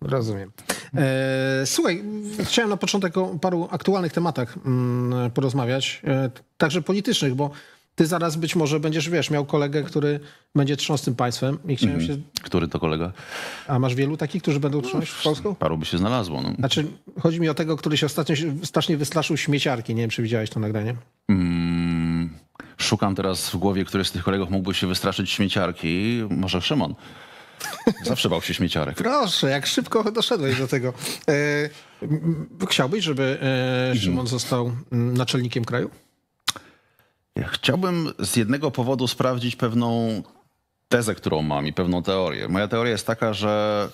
Rozumiem. E, słuchaj, chciałem na początek o paru aktualnych tematach mm, porozmawiać, e, także politycznych, bo ty zaraz być może będziesz, wiesz, miał kolegę, który będzie trząsł tym państwem i chciałem mhm. się... Który to kolega? A masz wielu takich, którzy będą no, trząść w Polską? Paru by się znalazło. No. Znaczy, chodzi mi o tego, który się ostatnio strasznie wystraszył śmieciarki. Nie wiem, czy widziałeś to nagranie. Mm, szukam teraz w głowie, który z tych kolegów mógłby się wystraszyć śmieciarki. Może Szymon. Zawsze bał się śmieciarek. Proszę, jak szybko doszedłeś do tego. E, chciałbyś, żeby e, mhm. Szymon został naczelnikiem kraju? Chciałbym z jednego powodu sprawdzić pewną tezę, którą mam i pewną teorię. Moja teoria jest taka, że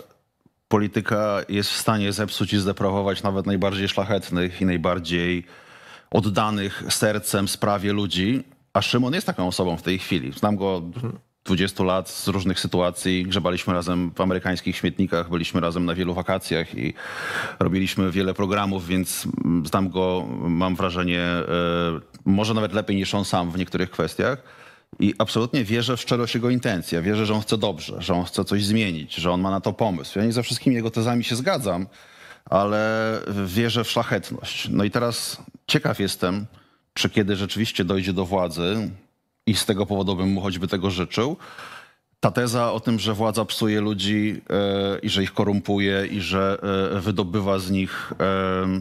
polityka jest w stanie zepsuć i zdeprawować nawet najbardziej szlachetnych i najbardziej oddanych sercem sprawie ludzi, a Szymon jest taką osobą w tej chwili. Znam go mhm. 20 lat z różnych sytuacji. Grzebaliśmy razem w amerykańskich śmietnikach, byliśmy razem na wielu wakacjach i robiliśmy wiele programów, więc znam go, mam wrażenie, e, może nawet lepiej niż on sam w niektórych kwestiach. I absolutnie wierzę w szczerość jego intencji. wierzę, że on chce dobrze, że on chce coś zmienić, że on ma na to pomysł. Ja nie ze wszystkimi jego tezami się zgadzam, ale wierzę w szlachetność. No i teraz ciekaw jestem, czy kiedy rzeczywiście dojdzie do władzy, i z tego powodu bym mu choćby tego życzył. Ta teza o tym, że władza psuje ludzi e, i że ich korumpuje i że e, wydobywa z nich e,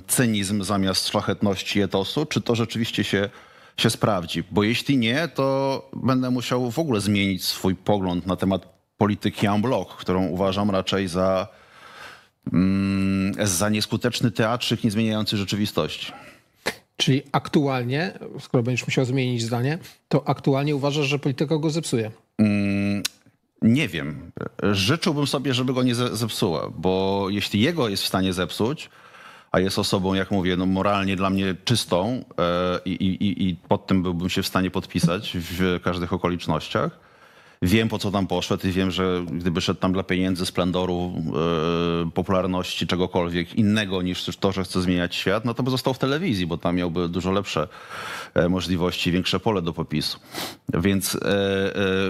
cynizm zamiast szlachetności etosu, czy to rzeczywiście się, się sprawdzi? Bo jeśli nie, to będę musiał w ogóle zmienić swój pogląd na temat polityki en bloc, którą uważam raczej za, mm, za nieskuteczny teatrzyk nie zmieniający rzeczywistości. Czyli aktualnie, skoro będziesz musiał zmienić zdanie, to aktualnie uważasz, że polityka go zepsuje? Mm, nie wiem. Życzyłbym sobie, żeby go nie zepsuła, bo jeśli jego jest w stanie zepsuć, a jest osobą, jak mówię, no moralnie dla mnie czystą e, i, i pod tym byłbym się w stanie podpisać w każdych okolicznościach, wiem, po co tam poszedł i wiem, że gdyby szedł tam dla pieniędzy, splendoru, e, popularności, czegokolwiek innego niż to, że chce zmieniać świat, no to by został w telewizji, bo tam miałby dużo lepsze e, możliwości, większe pole do popisu. Więc e,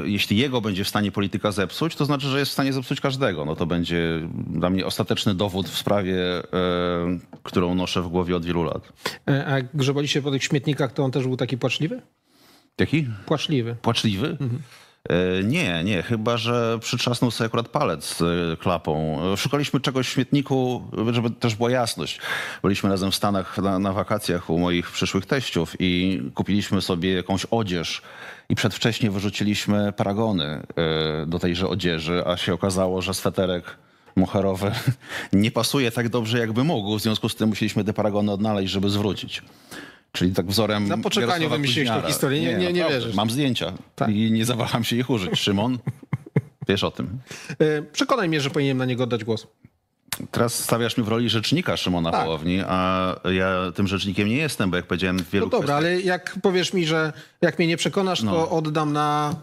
jeśli jego będzie w stanie polityka zepsuć, to znaczy, że jest w stanie zepsuć każdego. No to będzie dla mnie ostateczny dowód w sprawie, którą noszę w głowie od wielu lat. A grzebali się po tych śmietnikach, to on też był taki płaczliwy? Jaki? Płaczliwy. Płaczliwy? Mhm. E, nie, nie, chyba że przytrzasnął sobie akurat palec e, klapą. Szukaliśmy czegoś w śmietniku, żeby też była jasność. Byliśmy razem w Stanach na, na wakacjach u moich przyszłych teściów i kupiliśmy sobie jakąś odzież i przedwcześnie wyrzuciliśmy paragony e, do tejże odzieży, a się okazało, że sweterek moherowy nie pasuje tak dobrze, jakby mógł. W związku z tym musieliśmy te paragony odnaleźć, żeby zwrócić. Czyli tak wzorem. Na poczekaniu wymyśliłeś tę historię, nie, nie, nie, no nie wierzysz. Mam zdjęcia tak. i nie zawaham się ich użyć. Szymon, wiesz o tym. E, przekonaj mnie, że powinienem na niego oddać głos. Teraz stawiasz mi w roli rzecznika Szymona tak. a ja tym rzecznikiem nie jestem, bo jak powiedziałem w wielu No dobra, kwestiach... ale jak powiesz mi, że jak mnie nie przekonasz, to no. oddam na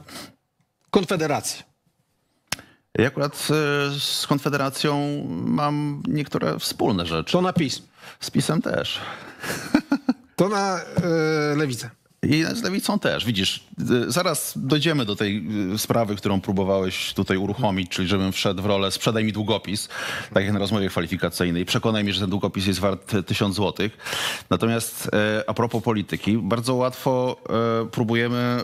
Konfederację. Ja akurat e, z Konfederacją mam niektóre wspólne rzeczy. To na PiS. Z PiSem też. To na e, lewicę. I z lewicą też. Widzisz, y, zaraz dojdziemy do tej y, sprawy, którą próbowałeś tutaj uruchomić, czyli żebym wszedł w rolę sprzedaj mi długopis, tak jak na rozmowie kwalifikacyjnej. Przekonaj mi, że ten długopis jest wart y, tysiąc złotych. Natomiast a propos polityki, bardzo łatwo próbujemy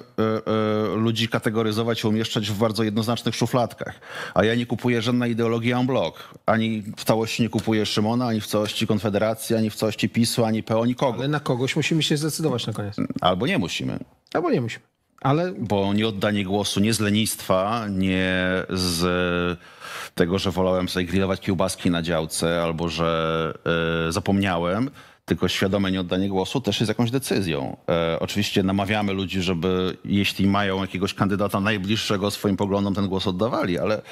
ludzi kategoryzować i umieszczać w bardzo jednoznacznych szufladkach. A ja nie kupuję żadnej ideologii en bloc. Ani w całości nie kupuję Szymona, ani w całości Konfederacji, ani w całości PiSu, ani PO, nikogo. Ale na kogoś musimy się zdecydować na koniec. Albo Albo nie musimy. Albo nie musimy. Ale... Bo nie oddanie głosu nie z lenistwa, nie z tego, że wolałem sobie grillować kiełbaski na działce albo że y, zapomniałem, tylko świadome oddanie głosu też jest jakąś decyzją. E, oczywiście namawiamy ludzi, żeby jeśli mają jakiegoś kandydata najbliższego swoim poglądom, ten głos oddawali, ale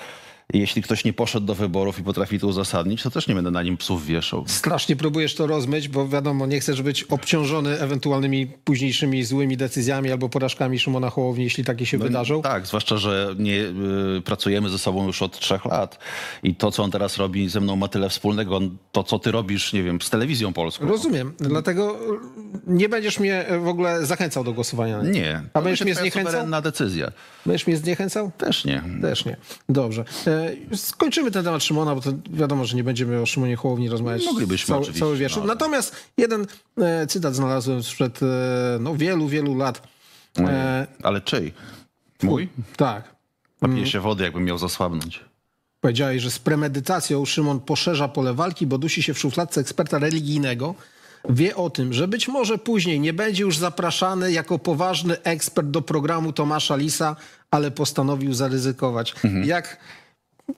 jeśli ktoś nie poszedł do wyborów i potrafi to uzasadnić, to też nie będę na nim psów wieszał. Strasznie próbujesz to rozmyć, bo wiadomo, nie chcesz być obciążony ewentualnymi późniejszymi złymi decyzjami albo porażkami Szymona Hołowni, jeśli takie się no, wydarzą. Tak, zwłaszcza, że nie y, pracujemy ze sobą już od trzech lat i to, co on teraz robi ze mną ma tyle wspólnego, to, co ty robisz, nie wiem, z telewizją polską. Rozumiem, no. dlatego y, nie będziesz mnie y, w ogóle zachęcał do głosowania. Nie. A będziesz mnie zniechęcał? na decyzję. Będziesz mnie zniechęcał? Też nie. Też nie. Dobrze. E, E, skończymy ten temat Szymona, bo to wiadomo, że nie będziemy o Szymonie Hołowni rozmawiać Moglibyśmy cały, cały wieczór. No, ale... Natomiast jeden e, cytat znalazłem sprzed e, no, wielu, wielu lat. ale czyj? Mój? Tak. Napije mm. się wody, jakbym miał zasłabnąć. Powiedziałeś, że z premedytacją Szymon poszerza pole walki, bo dusi się w szufladce eksperta religijnego. Wie o tym, że być może później nie będzie już zapraszany jako poważny ekspert do programu Tomasza Lisa, ale postanowił zaryzykować. Mhm. Jak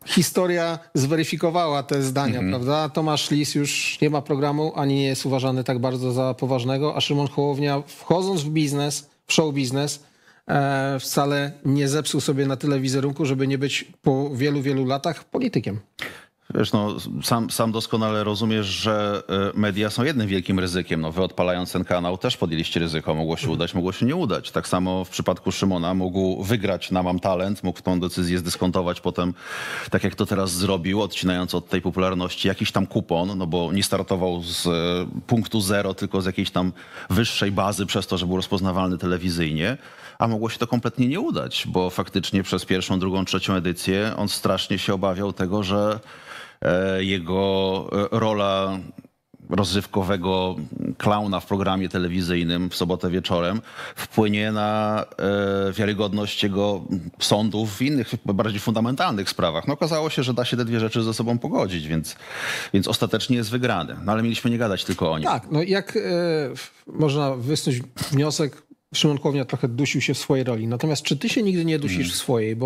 historia zweryfikowała te zdania, mm -hmm. prawda? Tomasz Lis już nie ma programu, ani nie jest uważany tak bardzo za poważnego, a Szymon Hołownia wchodząc w biznes, w show biznes, e, wcale nie zepsuł sobie na tyle wizerunku, żeby nie być po wielu, wielu latach politykiem. Wiesz, no, sam, sam doskonale rozumiesz, że y, media są jednym wielkim ryzykiem. No, wy odpalając ten kanał też podjęliście ryzyko. Mogło się mhm. udać, mogło się nie udać. Tak samo w przypadku Szymona mógł wygrać na Mam Talent, mógł tą decyzję zdyskontować potem, tak jak to teraz zrobił, odcinając od tej popularności jakiś tam kupon, no bo nie startował z e, punktu zero, tylko z jakiejś tam wyższej bazy przez to, że był rozpoznawalny telewizyjnie a mogło się to kompletnie nie udać, bo faktycznie przez pierwszą, drugą, trzecią edycję on strasznie się obawiał tego, że E, jego e, rola rozrywkowego klauna w programie telewizyjnym w sobotę wieczorem wpłynie na e, wiarygodność jego sądów w innych, bardziej fundamentalnych sprawach. No okazało się, że da się te dwie rzeczy ze sobą pogodzić, więc, więc ostatecznie jest wygrany. No ale mieliśmy nie gadać tylko o nim. Tak, no jak można wysnuć wniosek, Szymon Kłownia trochę dusił się w swojej roli. Natomiast czy ty się nigdy nie dusisz hmm. w swojej? Bo